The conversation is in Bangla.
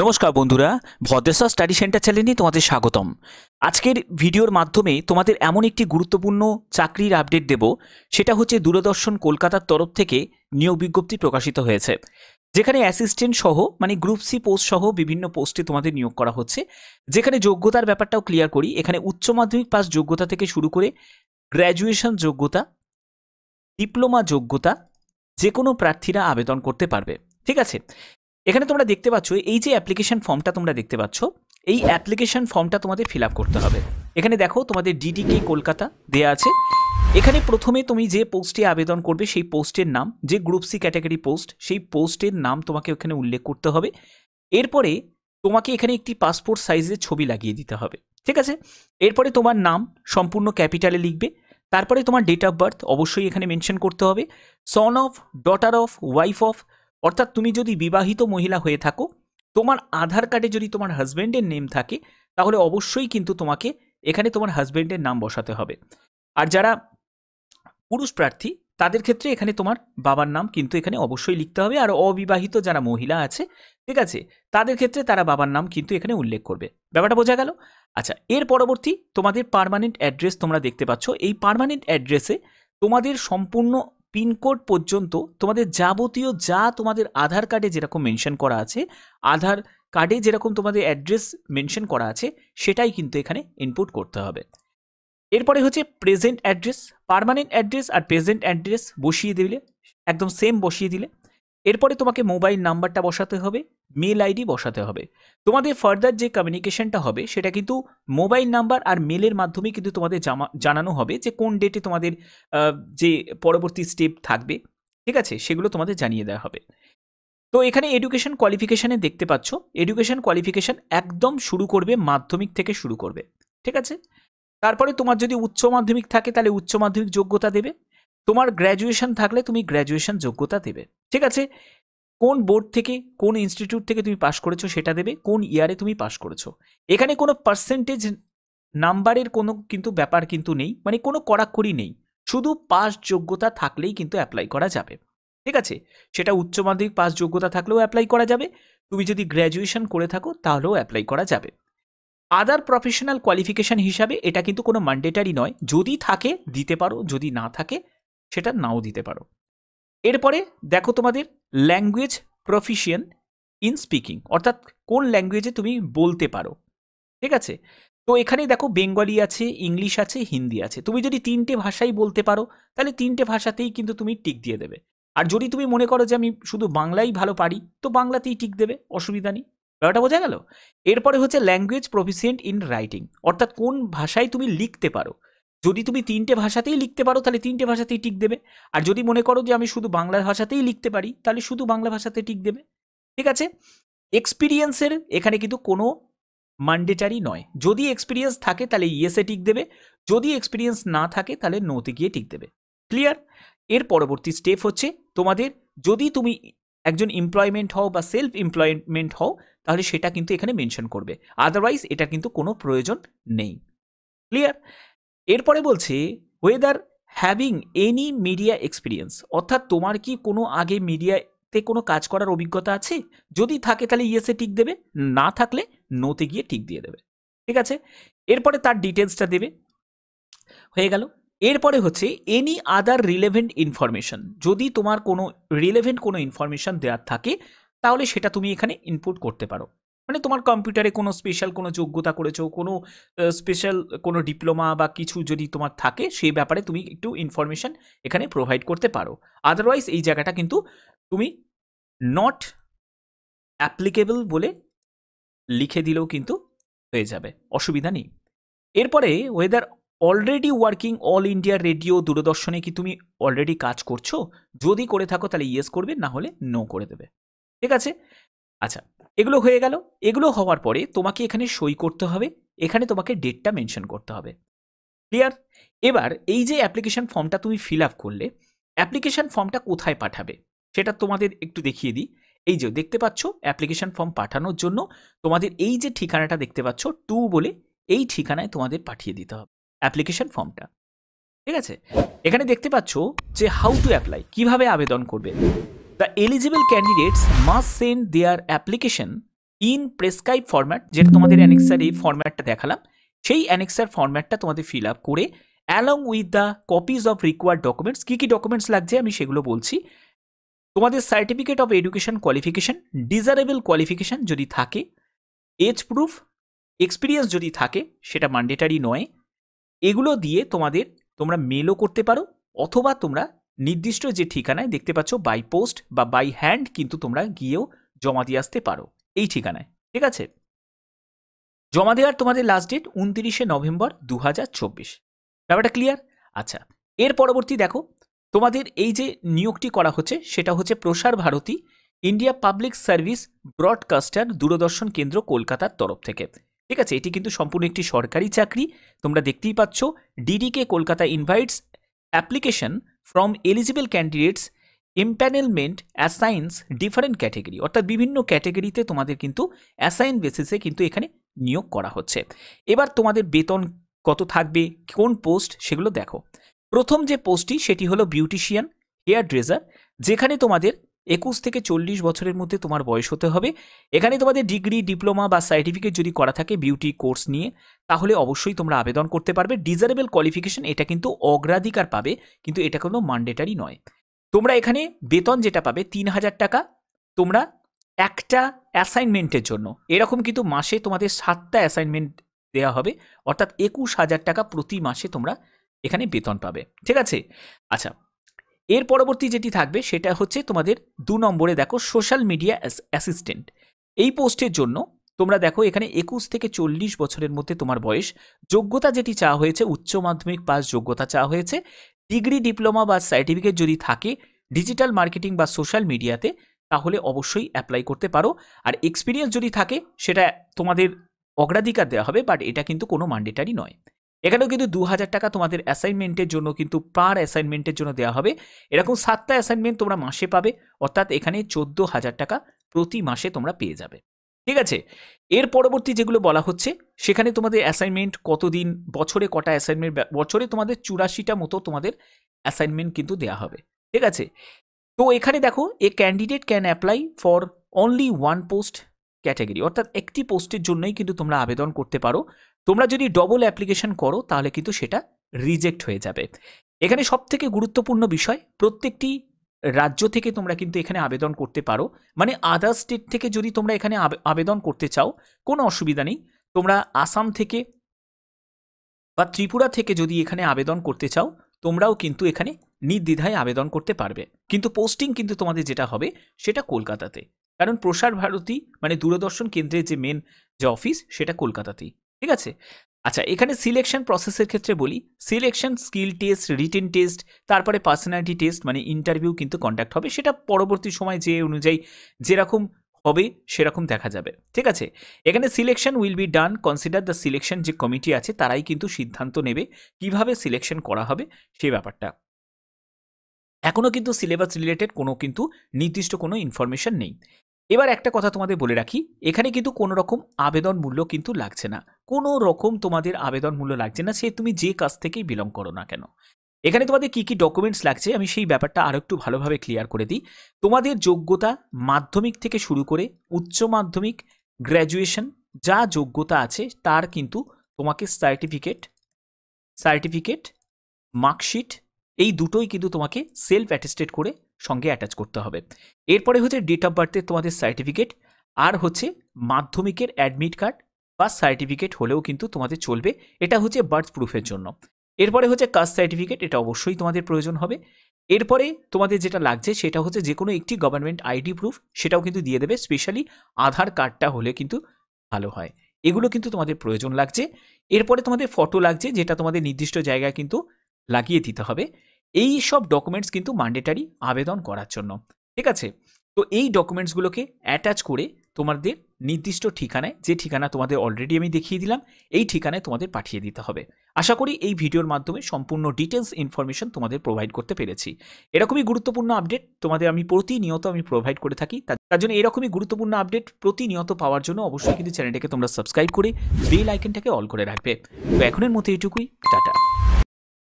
নমস্কার বন্ধুরা ভদ্রেশ্বর স্টাডি সেন্টার চ্যানেলে তোমাদের স্বাগতম আজকের ভিডিওর মাধ্যমে তোমাদের এমন একটি গুরুত্বপূর্ণ চাকরির আপডেট দেব সেটা হচ্ছে দূরদর্শন কলকাতার তরফ থেকে নিয়োগ বিজ্ঞপ্তি প্রকাশিত হয়েছে যেখানে অ্যাসিস্ট্যান্ট সহ মানে গ্রুপ সি পোস্ট সহ বিভিন্ন পোস্টে তোমাদের নিয়োগ করা হচ্ছে যেখানে যোগ্যতার ব্যাপারটাও ক্লিয়ার করি এখানে উচ্চ মাধ্যমিক পাস যোগ্যতা থেকে শুরু করে গ্র্যাজুয়েশন যোগ্যতা ডিপ্লোমা যোগ্যতা যে কোনো প্রার্থীরা আবেদন করতে পারবে ঠিক আছে এখানে তোমরা দেখতে পাচ্ছ এই যে অ্যাপ্লিকেশন ফর্মটা তোমরা দেখতে পাচ্ছ এই অ্যাপ্লিকেশন ফর্মটা তোমাদের ফিল করতে হবে এখানে দেখো তোমাদের ডিডিকে কলকাতা দেয়া আছে এখানে প্রথমে তুমি যে পোস্টে আবেদন করবে সেই পোস্টের নাম যে গ্রুপ সি ক্যাটাগরি পোস্ট সেই পোস্টের নাম তোমাকে ওখানে উল্লেখ করতে হবে এরপরে তোমাকে এখানে একটি পাসপোর্ট সাইজের ছবি লাগিয়ে দিতে হবে ঠিক আছে এরপরে তোমার নাম সম্পূর্ণ ক্যাপিটালে লিখবে তারপরে তোমার ডেট অফ বার্থ অবশ্যই এখানে মেনশন করতে হবে son of daughter of wife of অর্থাৎ তুমি যদি বিবাহিত মহিলা হয়ে থাকো তোমার আধার কার্ডে যদি তোমার হাজব্যান্ডের নেম থাকে তাহলে অবশ্যই কিন্তু তোমাকে এখানে তোমার হাজব্যান্ডের নাম বসাতে হবে আর যারা পুরুষ প্রার্থী তাদের ক্ষেত্রে এখানে তোমার বাবার নাম কিন্তু এখানে অবশ্যই লিখতে হবে আর অবিবাহিত যারা মহিলা আছে ঠিক আছে তাদের ক্ষেত্রে তারা বাবার নাম কিন্তু এখানে উল্লেখ করবে ব্যাপারটা বোঝা গেল আচ্ছা এর পরবর্তী তোমাদের পারমানেন্ট অ্যাড্রেস তোমরা দেখতে পাচ্ছ এই পারমানেন্ট অ্যাড্রেসে তোমাদের সম্পূর্ণ পিনকোড পর্যন্ত তোমাদের যাবতীয় যা তোমাদের আধার কার্ডে যেরকম মেনশন করা আছে আধার কার্ডে যেরকম তোমাদের অ্যাড্রেস মেনশন করা আছে সেটাই কিন্তু এখানে ইনপুট করতে হবে এরপরে হচ্ছে প্রেজেন্ট অ্যাড্রেস পারমানেন্ট অ্যাড্রেস আর প্রেজেন্ট অ্যাড্রেস বসিয়ে দিলে একদম সেম বসিয়ে দিলে এরপরে তোমাকে মোবাইল নাম্বারটা বসাতে হবে মেল আইডি বসাতে হবে তোমাদের ফার্দার যে কমিউনিকেশনটা হবে সেটা কিন্তু মোবাইল নাম্বার আর মেলের মাধ্যমে কিন্তু তোমাদের জানানো হবে যে কোন ডেটে তোমাদের যে পরবর্তী স্টেপ থাকবে ঠিক আছে সেগুলো তোমাদের জানিয়ে দেওয়া হবে তো এখানে এডুকেশন কোয়ালিফিকেশানে দেখতে পাচ্ছ এডুকেশন কোয়ালিফিকেশান একদম শুরু করবে মাধ্যমিক থেকে শুরু করবে ঠিক আছে তারপরে তোমার যদি উচ্চ মাধ্যমিক থাকে তাহলে উচ্চ মাধ্যমিক যোগ্যতা দেবে তোমার গ্র্যাজুয়েশন থাকলে তুমি গ্র্যাজুয়েশন যোগ্যতা দেবে ঠিক আছে কোন বোর্ড থেকে কোন ইনস্টিটিউট থেকে তুমি পাশ করেছো সেটা দেবে কোন ইয়ারে তুমি পাশ করেছো এখানে কোনো পার্সেন্টেজ নাম্বারের কোনো কিন্তু ব্যাপার কিন্তু নেই মানে কোনো কড়াকড়ি নেই শুধু পাস যোগ্যতা থাকলেই কিন্তু অ্যাপ্লাই করা যাবে ঠিক আছে সেটা উচ্চ মাধ্যমিক পাস যোগ্যতা থাকলেও অ্যাপ্লাই করা যাবে তুমি যদি গ্র্যাজুয়েশন করে থাকো তাহলেও অ্যাপ্লাই করা যাবে আদার প্রফেশনাল কোয়ালিফিকেশান হিসাবে এটা কিন্তু কোনো ম্যান্ডেটারি নয় যদি থাকে দিতে পারো যদি না থাকে সেটা নাও দিতে পারো এরপরে দেখো তোমাদের ল্যাঙ্গুয়েজ প্রফিশিয়ান ইন স্পিকিং অর্থাৎ কোন ল্যাঙ্গুয়েজে তুমি বলতে পারো ঠিক আছে তো এখানে দেখো বেঙ্গলি আছে ইংলিশ আছে হিন্দি আছে তুমি যদি তিনটে ভাষাই বলতে পারো তাহলে তিনটে ভাষাতেই কিন্তু তুমি টিক দিয়ে দেবে আর যদি তুমি মনে করো যে আমি শুধু বাংলাই ভালো পারি তো বাংলাতেই টিক দেবে অসুবিধা নেই ব্যাপারটা বোঝা গেল এরপরে হচ্ছে ল্যাঙ্গুয়েজ প্রফিসিয়েন্ট ইন রাইটিং অর্থাৎ কোন ভাষায় তুমি লিখতে পারো যদি তুমি তিনটে ভাষাতেই লিখতে পারো তাহলে তিনটে ভাষাতেই টিক দেবে আর যদি মনে করো যে আমি শুধু বাংলা ভাষাতেই লিখতে পারি তাহলে শুধু বাংলা ভাষাতে টিক দেবে ঠিক আছে এক্সপিরিয়েন্সের এখানে কিন্তু কোনো ম্যান্ডেটারি নয় যদি এক্সপিরিয়েন্স থাকে তাহলে ইয়েসে টিক দেবে যদি এক্সপিরিয়েন্স না থাকে তাহলে নোতে গিয়ে টিক দেবে ক্লিয়ার এর পরবর্তী স্টেপ হচ্ছে তোমাদের যদি তুমি একজন এমপ্লয়মেন্ট হও বা সেলফ এমপ্লয়মেন্ট হও তাহলে সেটা কিন্তু এখানে মেনশন করবে আদারওয়াইজ এটা কিন্তু কোনো প্রয়োজন নেই ক্লিয়ার এরপরে বলছে whether having any media experience অর্থাৎ তোমার কি কোনো আগে মিডিয়াতে কোনো কাজ করার অভিজ্ঞতা আছে যদি থাকে তাহলে ইয়েসে টিক দেবে না থাকলে নোতে গিয়ে টিক দিয়ে দেবে ঠিক আছে এরপরে তার ডিটেলসটা দেবে হয়ে গেল এরপরে হচ্ছে এনি আদার রিলেভেন্ট ইনফরমেশন যদি তোমার কোনো রিলেভেন্ট কোনো ইনফরমেশন দেওয়ার থাকে তাহলে সেটা তুমি এখানে ইনপুট করতে পারো মানে তোমার কম্পিউটারে কোনো স্পেশাল কোনো যোগ্যতা করেছো কোনো স্পেশাল কোনো ডিপ্লোমা বা কিছু যদি তোমার থাকে সেই ব্যাপারে তুমি একটু ইনফরমেশান এখানে প্রোভাইড করতে পারো আদারওয়াইজ এই জায়গাটা কিন্তু তুমি নট অ্যাপ্লিকেবল বলে লিখে দিলেও কিন্তু হয়ে যাবে অসুবিধা নেই এরপরে whether already working All India Radio দূরদর্শনে কি তুমি অলরেডি কাজ করছো যদি করে থাকো তাহলে ইয়েস করবে না হলে নো করে দেবে ঠিক আছে আচ্ছা এগুলো হয়ে গেল এগুলো হওয়ার পরে তোমাকে এখানে সই করতে হবে এখানে তোমাকে ডেটটা মেনশন করতে হবে ক্লিয়ার এবার এই যে অ্যাপ্লিকেশান ফর্মটা তুমি ফিল আপ করলে অ্যাপ্লিকেশান ফর্মটা কোথায় পাঠাবে সেটা তোমাদের একটু দেখিয়ে দিই এই যে দেখতে পাচ্ছ অ্যাপ্লিকেশান ফর্ম পাঠানোর জন্য তোমাদের এই যে ঠিকানাটা দেখতে পাচ্ছ টু বলে এই ঠিকানায় তোমাদের পাঠিয়ে দিতে হবে অ্যাপ্লিকেশান ফর্মটা ঠিক আছে এখানে দেখতে পাচ্ছ যে হাউ টু অ্যাপ্লাই কিভাবে আবেদন করবে the eligible candidates must send their application in prescribe format যেটা তোমাদের অ্যানেক্সার এই ফরম্যাটটা দেখালাম সেই অ্যানেক্সার ফরম্যাটটা তোমাদের ফিল আপ করে along with the copies of required documents কী কী ডকুমেন্টস লাগছে আমি সেগুলো বলছি তোমাদের certificate of education qualification desirable qualification যদি থাকে এজ প্রুফ এক্সপিরিয়েন্স যদি থাকে সেটা ম্যান্ডেটারি নয় এগুলো দিয়ে তোমাদের তোমরা মেলও করতে পারো অথবা তোমরা নির্দিষ্ট যে ঠিকানায় দেখতে পাচ্ছ বাই পোস্ট বা বাই হ্যান্ড কিন্তু তোমরা গিয়েও জমা দিয়ে আসতে পারো এই ঠিকানায় ঠিক আছে জমা দেওয়ার তোমাদের লাস্ট ডেট উনতিরিশে নভেম্বর দু হাজার চব্বিশ ব্যাপারটা ক্লিয়ার আচ্ছা এর পরবর্তী দেখো তোমাদের এই যে নিয়োগটি করা হচ্ছে সেটা হচ্ছে Prasar Bharati India public service broadcaster Doordarshan Kendra কলকাতার তরফ থেকে ঠিক আছে এটি কিন্তু সম্পূর্ণ একটি সরকারি চাকরি তোমরা দেখতেই পাচ্ছ DDK Kolkata invites application from eligible candidates empanelment assignees different category অর্থাৎ বিভিন্ন ক্যাটেগরিতে তোমাদের কিন্তু অ্যাসাইন বেসিসে কিন্তু এখানে নিয়োগ করা হচ্ছে এবার তোমাদের বেতন কত থাকবে কোন পোস্ট সেগুলো দেখো প্রথম যে পোস্টটি সেটি হলো বিউটিশিয়ান হেয়ার ড্রেজার যেখানে তোমাদের একুশ থেকে চল্লিশ বছরের মধ্যে তোমার বয়স হতে হবে এখানে তোমাদের ডিগ্রি ডিপ্লোমা বা সার্টিফিকেট যদি করা থাকে বিউটি কোর্স নিয়ে তাহলে অবশ্যই তোমরা আবেদন করতে পারবে ডিজারেবল কোয়ালিফিকেশন এটা কিন্তু অগ্রাধিকার পাবে কিন্তু এটা কোনো ম্যান্ডেটারি নয় তোমরা এখানে বেতন যেটা পাবে তিন হাজার টাকা তোমরা একটা অ্যাসাইনমেন্টের জন্য এরকম কিন্তু মাসে তোমাদের সাতটা অ্যাসাইনমেন্ট দেওয়া হবে অর্থাৎ একুশ হাজার টাকা প্রতি মাসে তোমরা এখানে বেতন পাবে ঠিক আছে আচ্ছা এর পরবর্তী যেটি থাকবে সেটা হচ্ছে তোমাদের দু নম্বরে দেখো সোশ্যাল মিডিয়া অ্যাসিস্ট্যান্ট এই পোস্টের জন্য তোমরা দেখো এখানে একুশ থেকে চল্লিশ বছরের মধ্যে তোমার বয়স যোগ্যতা যেটি চাওয়া হয়েছে উচ্চ মাধ্যমিক পাস যোগ্যতা চাওয়া হয়েছে ডিগ্রি ডিপ্লোমা বা সার্টিফিকেট যদি থাকে ডিজিটাল মার্কেটিং বা সোশ্যাল মিডিয়াতে তাহলে অবশ্যই অ্যাপ্লাই করতে পারো আর এক্সপিরিয়েন্স যদি থাকে সেটা তোমাদের অগ্রাধিকার দেওয়া হবে বাট এটা কিন্তু কোনো ম্যান্ডেটারি নয় এখানেও কিন্তু দু হাজার টাকা তোমাদের অ্যাসাইনমেন্টের জন্য কিন্তু পার অ্যাসাইনমেন্টের জন্য দেওয়া হবে এরকম সাতটা অ্যাসাইনমেন্ট তোমরা মাসে পাবে অর্থাৎ এখানে চোদ্দ হাজার টাকা প্রতি মাসে তোমরা পেয়ে যাবে ঠিক আছে এর পরবর্তী যেগুলো বলা হচ্ছে সেখানে তোমাদের অ্যাসাইনমেন্ট কতদিন বছরে কটা অ্যাসাইনমেন্ট বছরে তোমাদের চুরাশিটা মতো তোমাদের অ্যাসাইনমেন্ট কিন্তু দেওয়া হবে ঠিক আছে তো এখানে দেখো a candidate can apply for only one post category অর্থাৎ একটি পোস্টের জন্যই কিন্তু তোমরা আবেদন করতে পারো তোমরা যদি ডবল অ্যাপ্লিকেশন করো তাহলে কিন্তু সেটা রিজেক্ট হয়ে যাবে এখানে সব থেকে গুরুত্বপূর্ণ বিষয় প্রত্যেকটি রাজ্য থেকে তোমরা কিন্তু এখানে আবেদন করতে পারো মানে আদার স্টেট থেকে যদি তোমরা এখানে আবেদন করতে চাও কোনো অসুবিধা নেই তোমরা আসাম থেকে বা ত্রিপুরা থেকে যদি এখানে আবেদন করতে চাও তোমরাও কিন্তু এখানে নির্দ্বিধায় আবেদন করতে পারবে কিন্তু পোস্টিং কিন্তু তোমাদের যেটা হবে সেটা কলকাতাতে কারণ প্রসার ভারতী মানে দূরদর্শন কেন্দ্রের যে মেন যে অফিস সেটা কলকাতাতেই ঠিক আছে আচ্ছা এখানে সিলেকশন প্রসেসের ক্ষেত্রে বলি selection skill test written test তারপরে পার্সোনালিটি টেস্ট মানে ইন্টারভিউ কিন্তু কন্ট্যাক্ট হবে সেটা পরবর্তী সময় যে অনুযায়ী যেরকম হবে সেরকম দেখা যাবে ঠিক আছে এখানে selection will be done consider the selection যে কমিটি আছে তারাই কিন্তু সিদ্ধান্ত নেবে কিভাবে সিলেকশন করা হবে সেই ব্যাপারটা এখনও কিন্তু সিলেবাস রিলেটেড কোনো কিন্তু নির্দিষ্ট কোনো ইনফরমেশন নেই এবার একটা কথা তোমাদের বলে রাখি এখানে কিন্তু কোনো রকম আবেদন মূল্য কিন্তু লাগছে না কোনো রকম তোমাদের আবেদন মূল্য লাগছে না সে তুমি যে কাজ থেকেই বিলং করো না কেন এখানে তোমাদের কি কি ডকুমেন্টস লাগছে আমি সেই ব্যাপারটা আরও একটু ভালোভাবে ক্লিয়ার করে দিই তোমাদের যোগ্যতা মাধ্যমিক থেকে শুরু করে উচ্চ মাধ্যমিক গ্র্যাজুয়েশন যা যোগ্যতা আছে তার কিন্তু তোমাকে সার্টিফিকেট সার্টিফিকেট মার্কশিট এই দুটোই কিন্তু তোমাকে সেলফ অ্যাটেস্টেড করে সঙ্গে অ্যাটাচ করতে হবে এরপরে হচ্ছে ডেট অফ বার্থের তোমাদের সার্টিফিকেট আর হচ্ছে মাধ্যমিকের অ্যাডমিট কার্ড বা সার্টিফিকেট হলেও কিন্তু তোমাদের চলবে এটা হচ্ছে বার্থ প্রুফের জন্য এরপরে হচ্ছে কাস্ট সার্টিফিকেট এটা অবশ্যই তোমাদের প্রয়োজন হবে এরপরে তোমাদের যেটা লাগছে সেটা হচ্ছে যে কোনো একটি গভর্নমেন্ট আইডি প্রুফ সেটাও কিন্তু দিয়ে দেবে স্পেশালি আধার কার্ডটা হলে কিন্তু ভালো হয় এগুলো কিন্তু তোমাদের প্রয়োজন লাগছে এরপরে তোমাদের ফটো লাগছে যেটা তোমাদের নির্দিষ্ট জায়গায় কিন্তু লাগিয়ে দিতে হবে এই সব ডকুমেন্টস কিন্তু ম্যান্ডেটারি আবেদন করার জন্য ঠিক আছে তো এই ডকুমেন্টসগুলোকে অ্যাটাচ করে তোমাদের নির্দিষ্ট ঠিকানায় যে ঠিকানা তোমাদের অলরেডি আমি দেখিয়ে দিলাম এই ঠিকানায় তোমাদের পাঠিয়ে দিতে হবে আশা করি এই ভিডিওর মাধ্যমে সম্পূর্ণ ডিটেলস ইনফরমেশন তোমাদের প্রোভাইড করতে পেরেছি এরকমই গুরুত্বপূর্ণ আপডেট তোমাদের আমি প্রতিনিয়ত আমি প্রোভাইড করে থাকি তার জন্য এরকমই গুরুত্বপূর্ণ আপডেট প্রতিনিয়ত পাওয়ার জন্য অবশ্যই কিন্তু চ্যানেলটাকে তোমরা সাবস্ক্রাইব করে বেল আইকনটাকে অল করে রাখবে তো এখনের মতো এটুকুই টাটা